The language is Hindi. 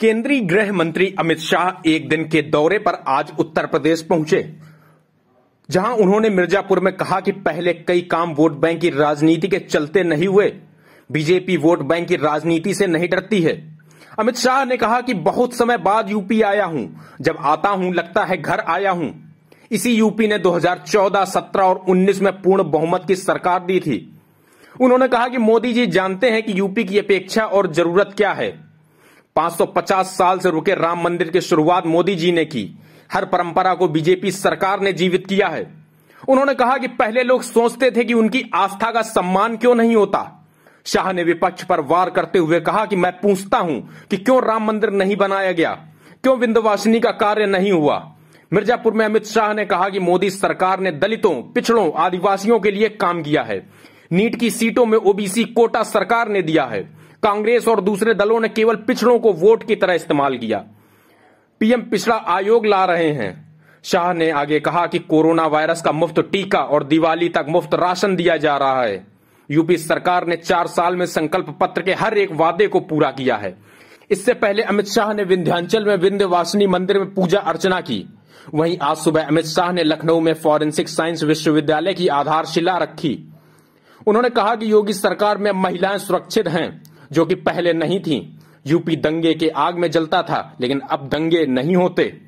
केंद्रीय गृह मंत्री अमित शाह एक दिन के दौरे पर आज उत्तर प्रदेश पहुंचे जहां उन्होंने मिर्जापुर में कहा कि पहले कई काम वोट बैंक की राजनीति के चलते नहीं हुए बीजेपी वोट बैंक की राजनीति से नहीं डरती है अमित शाह ने कहा कि बहुत समय बाद यूपी आया हूं जब आता हूं लगता है घर आया हूं इसी यूपी ने 2014, 17 और 19 में पूर्ण बहुमत की सरकार दी थी उन्होंने कहा कि मोदी जी जानते हैं कि यूपी की अपेक्षा और जरूरत क्या है 550 साल से रुके राम मंदिर की शुरुआत मोदी जी ने की हर परंपरा को बीजेपी सरकार ने जीवित किया है उन्होंने कहा कि पहले लोग सोचते थे कि उनकी आस्था का सम्मान क्यों नहीं होता शाह ने विपक्ष पर वार करते हुए कहा कि मैं पूछता हूं कि क्यों राम मंदिर नहीं बनाया गया क्यों विंध्यवासिनी का कार्य नहीं हुआ मिर्जापुर में अमित शाह ने कहा कि मोदी सरकार ने दलितों पिछड़ों आदिवासियों के लिए काम किया है नीट की सीटों में ओबीसी कोटा सरकार ने दिया है कांग्रेस और दूसरे दलों ने केवल पिछड़ों को वोट की तरह इस्तेमाल किया पीएम पिछड़ा आयोग ला रहे हैं शाह ने आगे कहा कि कोरोना वायरस का मुफ्त टीका और दिवाली तक मुफ्त राशन दिया जा रहा है यूपी सरकार ने चार साल में संकल्प पत्र के हर एक वादे को पूरा किया है इससे पहले अमित शाह ने विंध्याचल में विंध्यवासिनी मंदिर में पूजा अर्चना की वहीं आज सुबह अमित शाह ने लखनऊ में फॉरेंसिक साइंस विश्वविद्यालय की आधारशिला रखी उन्होंने कहा कि योगी सरकार में महिलाएं सुरक्षित हैं जो कि पहले नहीं थी यूपी दंगे के आग में जलता था लेकिन अब दंगे नहीं होते